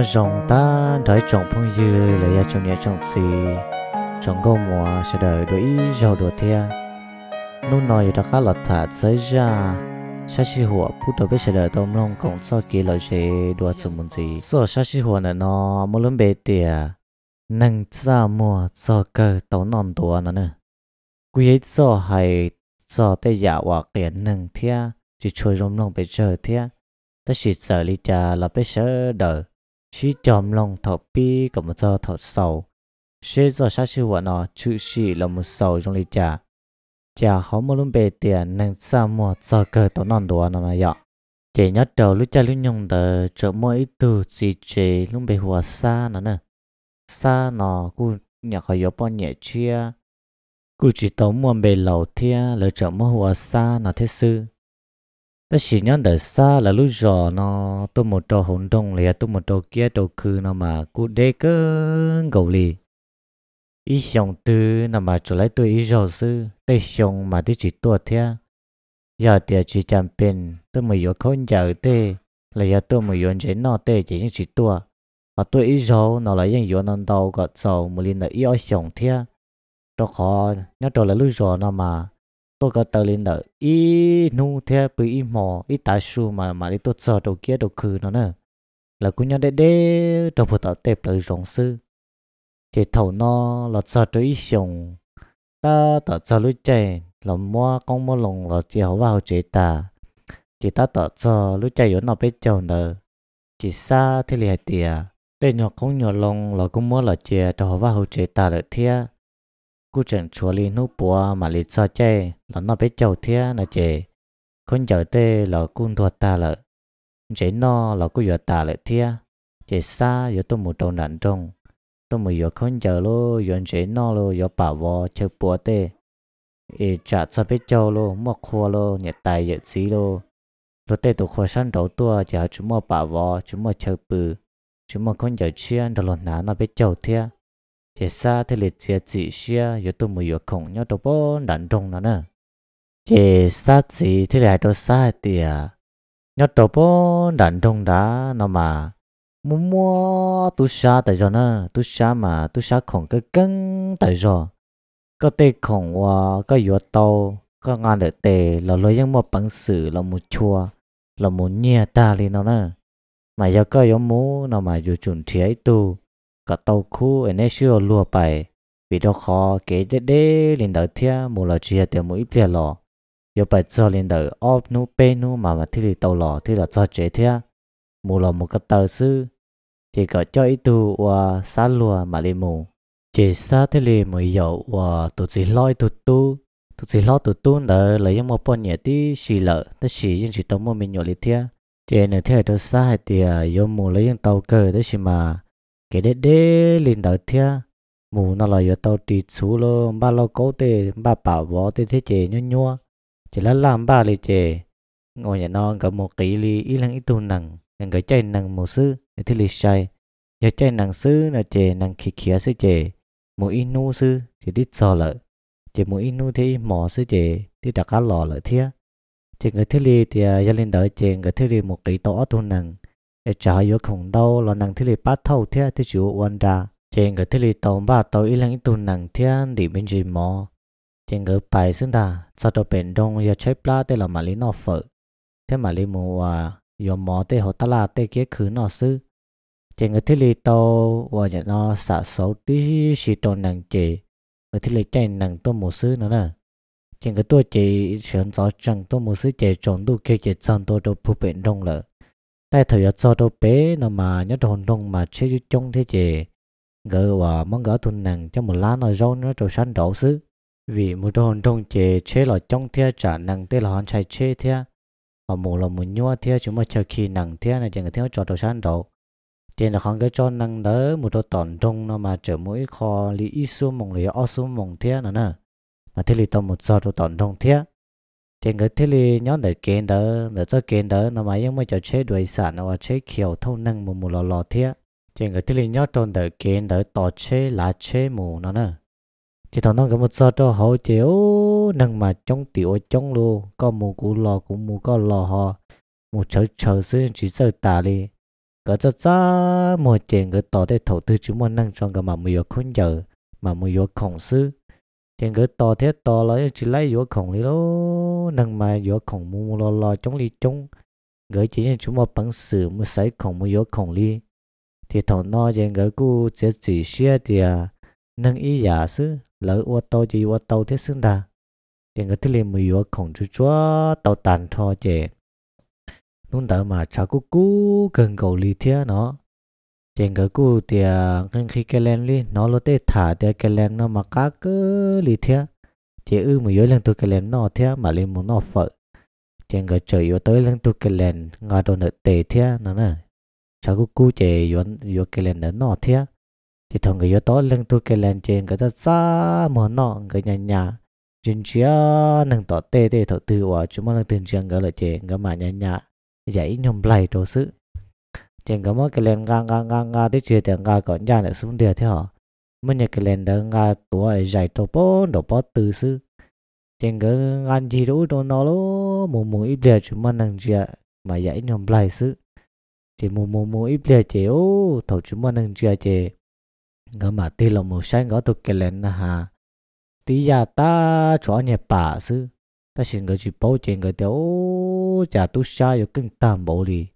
nó rộng ta đợi trọng phong dư là ya trong nhà trọng xì trọng câu mùa sẽ đợi đối ý giàu đồ thea nô nói đã khá là thả xảy ra sa sĩ hùa bút đầu biết sẽ đợi tôm nông cộng sau kia lời sẽ đùa chung muốn gì sợ sa sĩ hùa này nó một lớn bề tỉa nâng ra mùa sợ cơ tàu non tùa nó nữa quý ấy so hay so tê giả hoặc kẻ nâng thea chỉ chơi rong nông bề chờ thea ta chỉ sợ lý cha là bề sợ đợi chỉ chọn lòng thọ bi có một giờ thọ sầu sẽ giờ sát sư vợ nó chữ sĩ là một sầu trong lý trả trả khó một lúc bề tiền nên sao một giờ cờ tao non đồ nó là dọ chỉ nhớ đầu lúc cha lúc nhung tờ trở mỗi từ gì chỉ lúc bề hòa xa nó nè xa nó cũng nhà khỏi yếu bao nhẹ chia cụ chỉ tống muôn bề lầu thia lời trở mỗi hòa xa nó thế sư ta chỉ nhớ đời xa là lúc giò nó tôi một trò hỗn đông lìa tôi một trò kia trò khứ nó mà cứ đế cơ gầu lì ý xong tư nó mà chỗ lấy tôi ý giò sư tôi xong mà tôi chỉ tua theo giờ thì chỉ chạm bên tôi mới có con giờ tê là giờ tôi mới yếu chế nó tê chỉ những chỉ tua và tôi ý giò nó là những yếu non đầu gọt sầu một lần là ý ở xong theo đó khó nhớ trò là lúc giò nó mà tôi có tờ lên đỡ ý nu theo bị ý mò ý tài su mà mà đi tôi sợ đầu kia đầu khử nó nè là cũng nhận để để đầu bộ tờ tệp đời giống sư chỉ thầu nó là sợ tới ý sùng ta tờ sợ lối chạy là mua con mua lồng là chỉ hậu vào chế ta chỉ ta tờ sợ lối chạy yếu nó biết chồng nè chỉ xa thì liệt tiệt tên nhỏ con nhỏ lồng là cũng mua là chè đầu vào chế ta được thiệt cú chẳng chùa li nút bùa mà li cho che là nó bé chầu thia là chê con chờ tê là cung thuật ta lợ chế no là cú giờ ta lợ thia chế xa giờ tôi một đầu nặng trong tôi một giờ con chờ lô giờ chế no lô giờ bảo vò chơi bùa tê ý chả cho bé chầu lô mọc khua lô nhẹ tài nhẹ xí lô lô tê tụ khua săn đầu tua chả chúng mò bảo vò chúng mò chơi bự chúng mò con chờ chiên đầu lợn nã nó bé chầu thia thì xa thì lệ chia chỉ xia yo tu mu yo khổng nhau đâu bo đàn trong nó nè thì xa chỉ thì lại đâu xa thì à nhau đâu bo đàn trong đã nó mà mua mua tu xa tại cho nè tu xa mà tu xa khổng cái cân tại cho có tê khổng hoa có yếu tàu có ngan được tê là lo yang mua bằng sử là mua chua là mua nhia ta đi nó nè mà giờ có yếu mú nó mà yo chuẩn thiế tu cả tàu khu ở nơi xưa lùa bài vì đó khó kế đế đế lên đỡ thia mù là chia tiền mũi bia lò giờ bài cho lên đỡ óp nu pe nu mà mà thi tàu lò thì là cho chế thia mù là một cái tờ sư thì có cho ít tu và xa lùa mà lên mù chế xa thế lì mới dậu và tụ chỉ loi tụ tu tụ chỉ lo tụ tu là lấy một phần nhẹ tí xì lợ tất xì nhưng chỉ tông một mình nhỏ lên thia chế nữa thế đó xa thì yo mù lấy những tàu cờ đó xì mà cái đế đế linh đỡ thia mù nó là yếu tao tì chú lô ba lo cấu tê ba bảo võ tê thế chế nhua nhua chỉ là làm ba lì chế ngồi nhà non cả một kỹ lì ý lăng ít tu nặng nhưng cái chay nặng một sư thì lì sai giờ chay nặng sư là chế nặng khí khí sư chế mù inu sư chỉ đi sò lợ chỉ mù inu thì mỏ sư chế thì đặt cá lò lợ thia chỉ người thế lì thì gia linh đỡ chế người thế lì một kỹ tỏ tu nặng เอจาอยกของเราเนังที่ลีปัเทาเทียที่จูวันดาเจงก็ที่ลีตองบ้าตออีหลังตุนังเทียนดีเป็นจีมอเจงกบไปซึ่งตาโตเป็นดงอยาใช้ปลาแต่ละมาลีนอเฟอเทมาลีมัวยอมมอเตหอตลาเตเกคือนอซื้อเจงก็ที่ลีโตว่าจะนอสะสมที่ชีตนนังเจก็ที่ลีใจนังตัวมูซื้อนั่นน่ะเจงก็ตัวเจเฉินจอจังตัวมูซื้อเจจงดูเกเจจังตัวตัวผู้เป็นดงเลย tại thời gian sau đâu bé nó mà nhớ hồn đông mà chế chú trông thế chè gỡ và mong gỡ thun nặng cho một lá nó rau nó trầu săn đổ xứ vì một hồn đông chè chế là trông thế trả nặng thế là hòn chai chế thế và một là mù nhua thế chúng mà chờ khi nặng thế này chẳng có thế trò trầu săn đổ trên là không cái cho năng đỡ một đồ tòn trông nó mà trở mũi kho lý ít xuống mong lý ở xuống mong thế nữa nè mà thế thì tao một giờ đồ tòn trông thế thì người thế li nhớ để kiến đó để cho kiến đó nó mà nhưng mà cho chế đuổi sản nó chế kiểu thâu năng mù mù lò lò thiệt thì người thế li nhớ tròn để kiến đó tỏ chế là chế mù nó nè thì thằng nó cái một sao cho hậu chiếu năng mà chống tiểu chống luôn có mù cú lò cũng mù có lò họ mù chờ chờ xứ chỉ sợ tà đi cỡ cho cha một chuyện người tỏ để thầu tư chứ mà năng trong cái mà mù yếu khôn giờ mà mù yếu khổng sư tiền gỡ to thế to lấy chỉ lấy vô khổng lý lô nâng mà vô khổng mù lo lo chống lý chống gỡ chỉ như chúng mà bằng sử mà sấy khổng mua vô khổng lý thì thầu no tiền gỡ cu chỉ chỉ xe thì à nâng ý giả sư lấy ô tô gì ô tô thế xứng ta tiền gỡ thiết liền mua vô khổng chú chúa tàu tàn thọ chè nung đỡ mà cha cú cú gần cầu lý thế nó tiền cái cú tiền cái khi cái lên đi nó lo tê thả tiền cái lên nó mà cá cứ lì thế chỉ ư mà dưới lên tôi cái lên nó thế mà lên muốn nó phở tiền cái trời yếu tới lên tôi cái lên ngà đồ nợ tệ thế nó nè sao cú cú chỉ yếu yếu cái lên nó thế thì thằng người yếu tới lên tôi cái lên trên cái rất xa mà nó cái nhà nhà chính chia nâng tỏ tê tê thọ tư và chúng mà nâng tiền chia cái là chế cái mà nhà nhà dạy nhom lại đồ sự chẳng có mỗi cái lên ngang ngang ngang ngang tới chia tiền ngang còn nhà lại xuống địa thế họ, mình nhớ cái lên đó ngang tuổi dài tổ bó đồ bó từ sư chẳng cái ngang gì đâu đồ nó lố mù mù ít địa chúng mình năng chơi mà dạy nhầm lại sư chỉ mù mù mù ít địa chơi ô thầu chúng mình năng chơi chơi, ngỡ mà tì lòng màu xanh có thuộc cái lên nà tí giờ ta chó nhà bà sư ta xin người chỉ bảo chuyện người ô chả tu sa rồi kinh tam bộ đi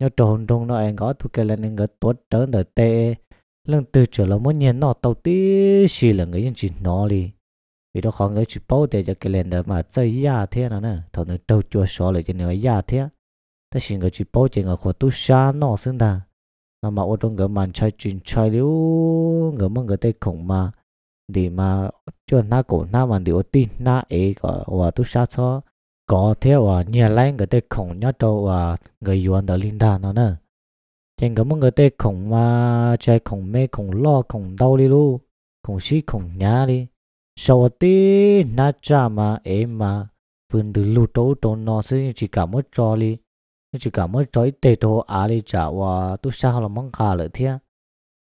nhau trộn trông nó anh gõ thu kê lên anh gõ tốt trớn đời tê lần từ trở là muốn nhìn nó tàu tí xì là người dân chỉ nó đi vì đó khó người chỉ bao để cho cái lên đời mà chơi ya thế nào nè thằng nó trâu chua xó lại cho nó ya thế ta xin người chỉ bao cho người khó tu xa nó xứng đà nó mà ô trong người mà chơi chuyện chơi liu người mong người tây khủng mà để mà cho na cổ na mà để ô tin na ấy gọi là tu xa cho có theo à nhà lấy người ta không nhớ đâu à người yuan đã linh đa nó nè trên cái mong người ta không mà chơi không mê không lo không đau đi luôn không xí không nhá đi sau à tí na cha mà em mà phần từ lụt tố tố nó sẽ chỉ cả mất cho đi chỉ cả mất trói tê tố à đi trả và tôi sao là mong khả lợi thế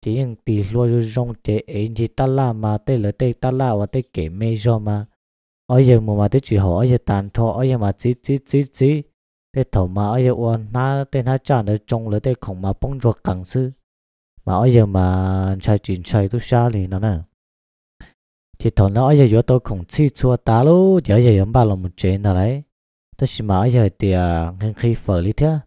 chỉ những tỷ lúa rong chế ấy chỉ ta la mà tê lợi tê ta la và tê kể mê cho mà ôi giờ mà mà tới chỉ hỏi ôi giờ tàn thọ ôi giờ mà chỉ chỉ chỉ chỉ, thế thầu mà ôi giờ uốn na tên hai cha để trông lấy tên khổng mà bông ruột cẳng sư mà ôi giờ mà chạy chín chạy tu xa lì nó nè thì thầu nó ôi giờ yo tôi không chi chua tá lú giờ giờ yếm ba lòng một chế nào đấy thế xí mà ôi giờ thì ngang khi phở lý thế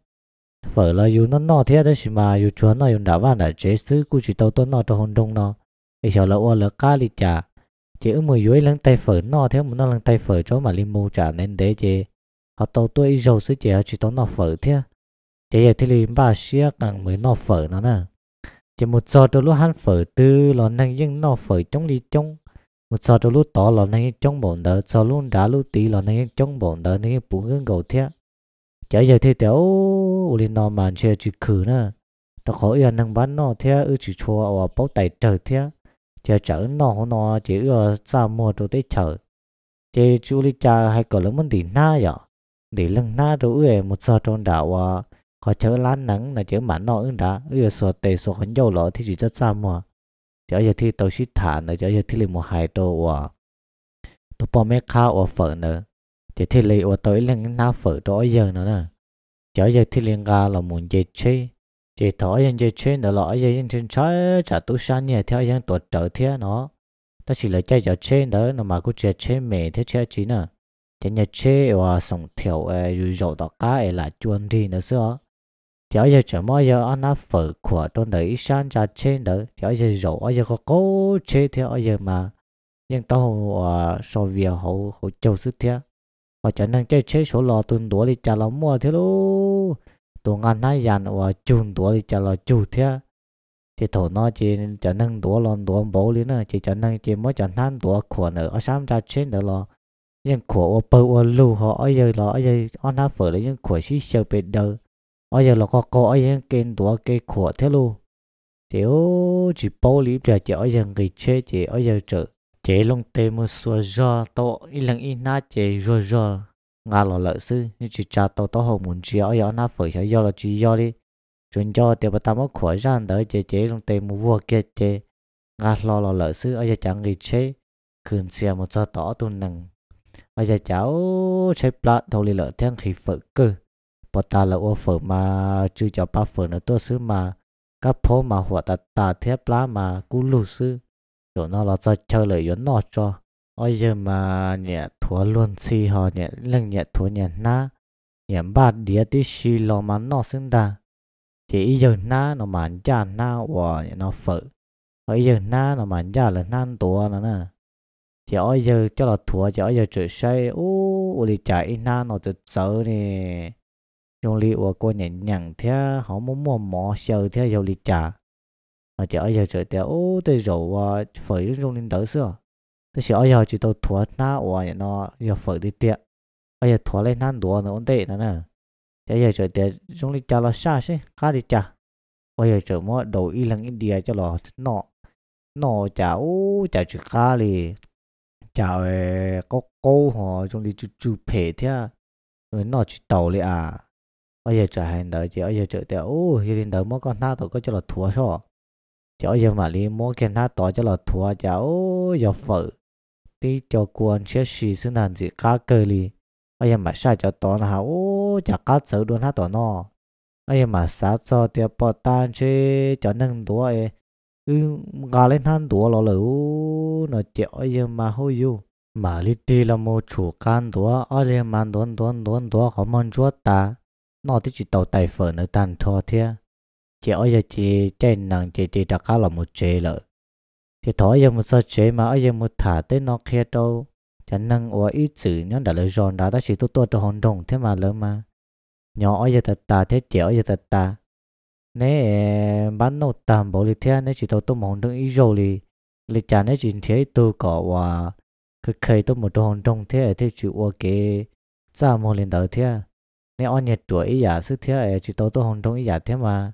phở là yo nó nọ thế thế xí mà yo chua nó yo đã vào đã chế sư cũng chỉ tao tôi nọ cho hồn đông nó thì sợ là uốn là cá lì chả chỉ ở mùi dưới lăng tay phở no theo mà nó lăng tay phở cho mà limu mù trả nên đấy chứ họ tàu tôi dầu sứ chỉ chỉ tao nọ phở thế chỉ giờ thì lim ba xia càng mới nọ phở nó nè chỉ một giờ tôi lúc hắn phở tư là năng nhưng nọ phở trong đi trong một giờ tôi lúc tỏ là năng trong bọn đỡ giờ luôn đã lúc tí là năng trong bọn đỡ năng bún gân cầu thế chỉ giờ thì tiểu liền nọ mà chơi chỉ khử nè tao khỏi yên năng bán nọ thế ư chỉ chua ở bao tài trời thế chờ chở nó nó chỉ ở ờ, xa mua đồ tới chở chỉ chú lý cha hay có lớn mình đi na vậy đi lưng na đồ ấy một giờ trong đảo à có chở lá nắng là chở mặn nó ứng đã ấy sửa tề sửa khẩn dầu lỗ thì chỉ rất xa mua chở giờ thì tàu ship thả nữa chở giờ thì lấy một hai đồ à ờ. tôi bò mấy khao ở phở nữa chở thì lấy ở tới lần na phở đó giờ nữa nè chở giờ thì liên ga là muốn dệt chơi chỉ thọ yên chơi trên đó lọ yên trên trái trả tu san nhẹ theo yên tuột trở thế nó ta chỉ là chơi chơi trên đó nó mà cứ chơi trên mẹ thế chơi chỉ nè chơi nhà chơi và sống theo ờ, dù dầu đó cá là chuồn đi nữa xưa theo giờ chờ mỗi giờ ăn áp phở của tôi đấy san trả trên đó theo giờ dầu giờ có cố chơi theo giờ mà nhưng tao à so việc hậu hậu châu sức thế họ chẳng năng chơi chơi số lò tuần đuổi đi trả lắm mua thế luôn là đó thì thế thì thổ nó chỉ cho nâng đó lon đũa bố lý nữa chỉ cho nâng chỉ mới cho năn đó khổ nữa ở sáng ra trên đó lo nhưng khổ ở bờ ở lưu họ ở giờ là ở giờ ăn nát phở là những khổ xí sờ bị đờ ở giờ là có có ở giờ kênh đó cái khổ thế luôn thì ô chỉ bố lý bây giờ ở giờ người chế chỉ ở giờ chợ chế long tê mưa xua gió to ít lần ít nát chế gió gió nga lo lợi sư như chỉ cha tao tao hồ muốn chia ở na phơi cho do là chi do đi chuẩn cho tiền bà ta mất khỏi ra đỡ chế chế trong tay mua vua kia chế nga lo lo lợi sư ở giờ chẳng nghỉ chế khuyên xe một cho tỏ tuần nặng ở giờ cháu chế plot đầu lì lợi thiên khí phở cơ bà ta là ô phở mà chưa cho ba phở nữa tôi sư mà các phố mà hoạt tà ta thép lá mà cú lù sư chỗ nó là cho chơi lợi yến nó cho ôi giờ mà nhẹ thua luôn si họ nhẹ lần nhẹ thua nhẹ na nhẹ ba đĩa tí xì lo mà nó xứng đa chỉ giờ na nó mà cha na và nó phở ôi giờ na nó mà cha là na tua nó nè chỉ ôi giờ cho là thua chỉ ôi giờ chữ say ô ô đi chạy na nó tự sợ nè trong li của cô nhẹ nhàng thế họ muốn mua mỏ sờ thế giờ đi trả mà chỉ ôi giờ chữ thế ô tới rồi à, phở trong linh tử xưa tôi sẽ ở giờ chỉ tôi thua na ủa nó giờ phở đi tiệt ở giờ thua lên na đùa nó ổn tệ nữa nè giờ giờ chơi tiệt chúng đi chơi là xa chứ khá đi chơi, ở giờ chơi mua đầu y lăng India cho lo nọ nọ chả u chả chữ cá ờ, đi chả có câu họ trong đi chú chú phê thế rồi nọ chỉ tàu à. đi à ở giờ chơi hàng đợi chị ở giờ chơi tiệt ô giờ đến đợi mua con na tôi có cho là thua sao cháu giờ mà đi mua cái na tỏ cho là thua cháu giờ phở tí cho quân sẽ xì sinh nàn gì cá cơ li ai em mà sa cho tỏ ha, ô chả cá sợ đun hát tỏ nó ai em mà sa cho tiệp bò tan chế cho nâng đũa ấy ừ gà lên than đũa lo lử nó chẹo ai giờ mà hôi yêu mà lít đi là một chủ can đũa ai giờ mà đốn đốn đốn đũa có món chuột ta nó thì chỉ tàu tài phở nữa tàn thọ thế chị ơi giờ chỉ trên nàng chỉ chị đã cá là một chị lợi thì thói giờ một sao chế mà ai giờ một thả tới nó kia đâu chẳng năng ở ít chữ nhớ đã lấy giòn đã ta chỉ tôi tôi cho hòn đồng thế mà lớn mà nhỏ ai giờ thật ta thế chéo giờ thật ta nè bán nô tạm bảo lý thế nè chỉ tôi tôi hòn đồng ít rồi lì lì chả nè chỉ thế tôi có và cứ khơi tôi một hòn đồng thế thế chịu ok ra một lần đầu thế nè anh nhật tuổi ít giả sức thế chỉ tôi tôi hòn đồng ít giả thế mà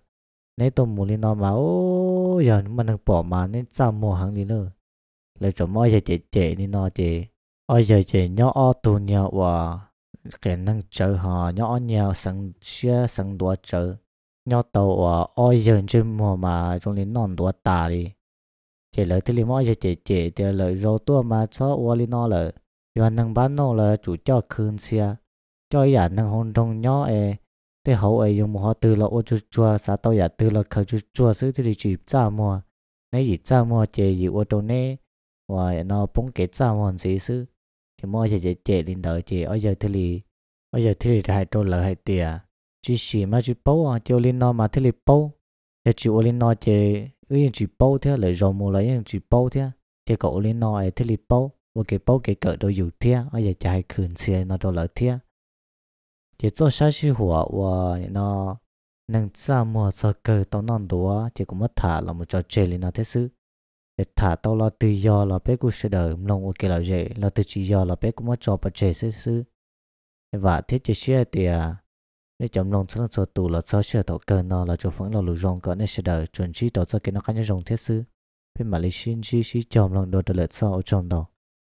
nè tôi muốn lên nó mà ô giờ mà đang bỏ mà nên sao mò hàng đi nữa lấy chỗ mọi giờ chế đi nó chế ôi giờ chế nhỏ o tu nhau và cái năng chờ họ nhỏ nhau sang xe sang đua chờ nhỏ tàu và ôi giờ chứ mò mà trong đến non đua tà đi chế lấy thì mọi giờ chế chế lấy rau tua mà cho và đi nó lấy và năng bán nó là chủ cho khương xe cho giả năng hôn trong nhỏ e thế hậu ấy dùng một họ từ là ô chú chua sao tao giả từ là khẩu chú chua xứ thì đi chỉ ra mua nếu gì ra mua chè gì ô tô nè và nó bóng kết ra mua gì xứ thì mua chè chè chè lên đợi chè ở giờ thì lì ở giờ thì lì hai đô lợi hai tiền chỉ xì mà chỉ bao à cho lên nó mà thì lì bố để chỉ ô lên nó chè ấy chỉ bao thế lại rồi mua lại chỉ bố thế thì cậu lên nó ấy thì lì bao và cái bố cái cỡ đồ dù thế ở giờ chạy khẩn xe nó đô lợi thế chỉ cho xa xí hùa và nó nâng xa mua sơ cơ tao non đùa chỉ cũng mất thả là một trò chơi lên nó thế sự để thả tao lo tự do là bé cũng sẽ đợi lòng ok là dễ là tự chỉ do là bé cũng mất trò bà chơi thế sự và thế chỉ xe thì à để chấm lòng sơ sơ tù là sơ sơ tao cơ nó là chỗ phẳng là lù rong có nên sẽ đợi chuẩn chỉ tao sơ cái nó cá nhân rong thế sự bên mà lấy xin chỉ chỉ chấm lòng đồ được lệ sau chấm đâu